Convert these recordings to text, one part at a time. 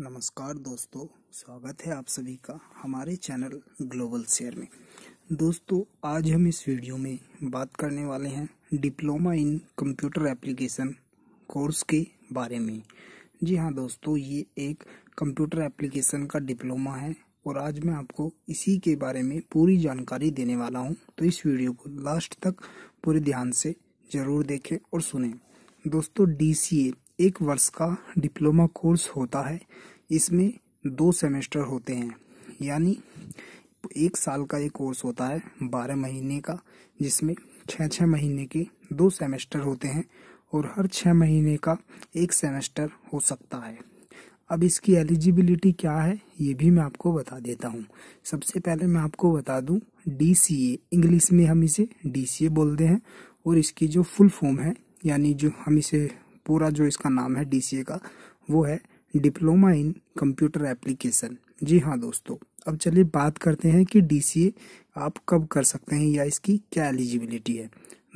नमस्कार दोस्तों स्वागत है आप सभी का हमारे चैनल ग्लोबल शेयर में दोस्तों आज हम इस वीडियो में बात करने वाले हैं diploma in computer application course के बारे में जी हाँ दोस्तों ये एक कंप्यूटर एप्लीकेशन का डिप्लोमा है और आज मैं आपको इसी के बारे में पूरी जानकारी देने वाला हूँ तो इस वीडियो को लास्ट तक पूरे ध्यान से ज़रूर देखें और सुने दोस्तों डी एक वर्ष का डिप्लोमा कोर्स होता है इसमें दो सेमेस्टर होते हैं यानी एक साल का ये कोर्स होता है बारह महीने का जिसमें छः छः महीने के दो सेमेस्टर होते हैं और हर छः महीने का एक सेमेस्टर हो सकता है अब इसकी एलिजिबिलिटी क्या है ये भी मैं आपको बता देता हूँ सबसे पहले मैं आपको बता दूँ डी सी ए इंग्लिश में हम इसे डी सी ए बोलते हैं और इसकी जो फुल फॉर्म है यानी जो हम इसे पूरा जो इसका नाम है डीसीए का वो है डिप्लोमा इन कंप्यूटर एप्लीकेशन जी हाँ दोस्तों अब चलिए बात करते हैं कि डीसीए आप कब कर सकते हैं या इसकी क्या एलिजिबिलिटी है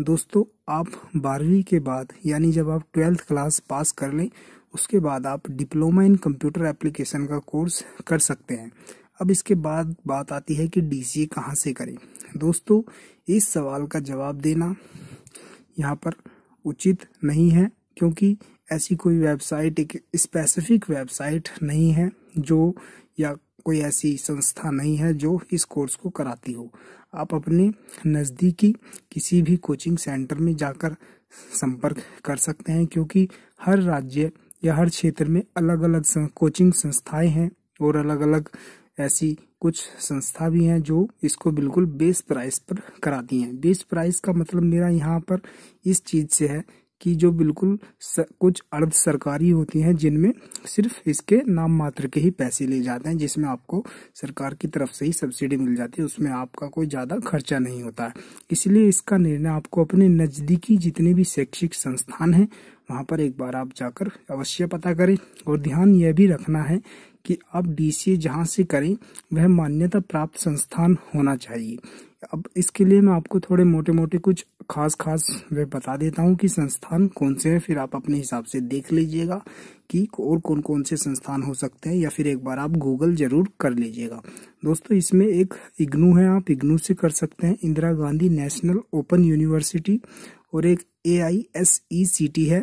दोस्तों आप बारहवीं के बाद यानी जब आप ट्वेल्थ क्लास पास कर लें उसके बाद आप डिप्लोमा इन कंप्यूटर एप्लीकेशन का कोर्स कर सकते हैं अब इसके बाद बात आती है कि डी सी कहाँ से करें दोस्तों इस सवाल का जवाब देना यहाँ पर उचित नहीं है क्योंकि ऐसी कोई वेबसाइट एक स्पेसिफिक वेबसाइट नहीं है जो या कोई ऐसी संस्था नहीं है जो इस कोर्स को कराती हो आप अपने नज़दीकी किसी भी कोचिंग सेंटर में जाकर संपर्क कर सकते हैं क्योंकि हर राज्य या हर क्षेत्र में अलग अलग कोचिंग संस्थाएं हैं और अलग अलग ऐसी कुछ संस्था भी हैं जो इसको बिल्कुल बेस प्राइस पर कराती हैं बेस प्राइस का मतलब मेरा यहाँ पर इस चीज़ से है कि जो बिल्कुल स, कुछ अर्ध सरकारी होती हैं जिनमें सिर्फ इसके नाम मात्र के ही पैसे ले जाते हैं जिसमें आपको सरकार की तरफ से ही सब्सिडी मिल जाती है उसमें आपका कोई ज़्यादा खर्चा नहीं होता है इसलिए इसका निर्णय आपको अपने नज़दीकी जितने भी शैक्षिक संस्थान हैं वहाँ पर एक बार आप जाकर अवश्य पता करें और ध्यान यह भी रखना है कि आप डी सी जहाँ से करें वह मान्यता प्राप्त संस्थान होना चाहिए अब इसके लिए मैं आपको थोड़े मोटे मोटे कुछ खास खास मैं बता देता हूँ कि संस्थान कौन से हैं फिर आप अपने हिसाब से देख लीजिएगा कि और कौन कौन से संस्थान हो सकते हैं या फिर एक बार आप गूगल जरूर कर लीजिएगा दोस्तों इसमें एक इग्नू है आप इग्नू से कर सकते हैं Indira Gandhi National Open University और एक ए I S E C T है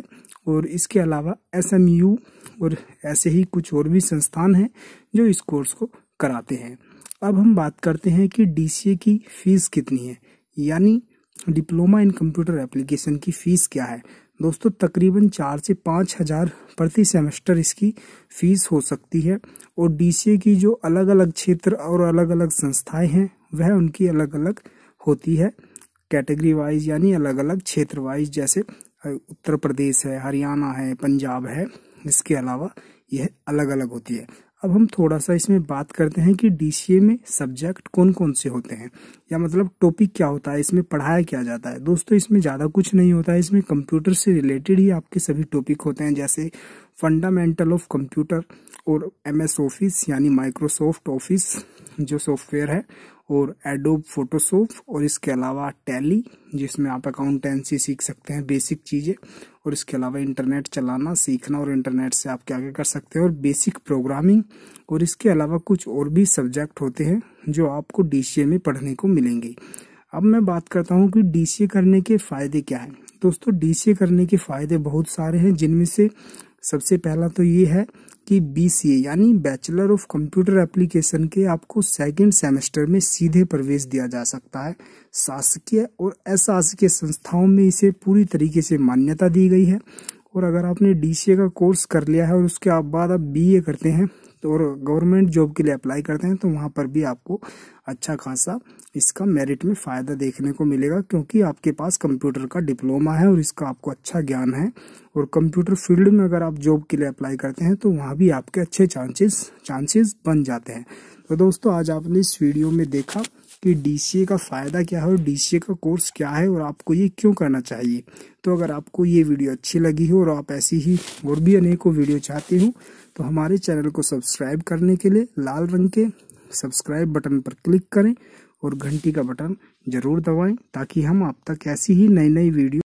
और इसके अलावा एस एम यू और ऐसे ही कुछ और भी संस्थान हैं जो इस कोर्स को कराते हैं अब हम बात करते हैं कि डी की फ़ीस कितनी है यानी डिप्लोमा इन कंप्यूटर एप्लीकेशन की फीस क्या है दोस्तों तकरीबन चार से पाँच हज़ार प्रति सेमेस्टर इसकी फीस हो सकती है और डीसीए की जो अलग अलग क्षेत्र और अलग अलग संस्थाएं हैं वह उनकी अलग अलग होती है कैटेगरी वाइज यानी अलग अलग क्षेत्र वाइज जैसे उत्तर प्रदेश है हरियाणा है पंजाब है इसके अलावा यह अलग अलग होती है अब हम थोड़ा सा इसमें बात करते हैं कि डीसीए में सब्जेक्ट कौन कौन से होते हैं या मतलब टॉपिक क्या होता है इसमें पढ़ाया क्या जाता है दोस्तों इसमें ज़्यादा कुछ नहीं होता है इसमें कंप्यूटर से रिलेटेड ही आपके सभी टॉपिक होते हैं जैसे फंडामेंटल ऑफ कंप्यूटर और एम एस ऑफिस यानी माइक्रोसॉफ्ट ऑफिस जो सॉफ्टवेयर है और एडोब फोटोशॉप और इसके अलावा टैली जिसमें आप अकाउंटेंसी सीख सकते हैं बेसिक चीज़ें और इसके अलावा इंटरनेट चलाना सीखना और इंटरनेट से आप क्या क्या कर सकते हैं और बेसिक प्रोग्रामिंग और इसके अलावा कुछ और भी सब्जेक्ट होते हैं जो आपको डी में पढ़ने को मिलेंगे अब मैं बात करता हूँ कि डी करने के फ़ायदे क्या हैं दोस्तों डी करने के फ़ायदे बहुत सारे हैं जिनमें से सबसे पहला तो ये है कि बी यानी बैचलर ऑफ कंप्यूटर एप्लीकेशन के आपको सेकेंड सेमेस्टर में सीधे प्रवेश दिया जा सकता है शासकीय और अशासकीय संस्थाओं में इसे पूरी तरीके से मान्यता दी गई है और अगर आपने डी का कोर्स कर लिया है और उसके बाद आप बी करते हैं और गवर्नमेंट जॉब के लिए अप्लाई करते हैं तो वहाँ पर भी आपको अच्छा खासा इसका मेरिट में फ़ायदा देखने को मिलेगा क्योंकि आपके पास कंप्यूटर का डिप्लोमा है और इसका आपको अच्छा ज्ञान है और कंप्यूटर फील्ड में अगर आप जॉब के लिए अप्लाई करते हैं तो वहाँ भी आपके अच्छे चांसेस चांसेस बन जाते हैं तो दोस्तों आज आपने इस वीडियो में देखा कि डी का फ़ायदा क्या है और डी का कोर्स क्या है और आपको ये क्यों करना चाहिए तो अगर आपको ये वीडियो अच्छी लगी हो और आप ऐसी ही और भी अनेकों वीडियो चाहते हो तो हमारे चैनल को सब्सक्राइब करने के लिए लाल रंग के सब्सक्राइब बटन पर क्लिक करें और घंटी का बटन ज़रूर दबाएं ताकि हम आप तक ऐसी ही नई नई वीडियो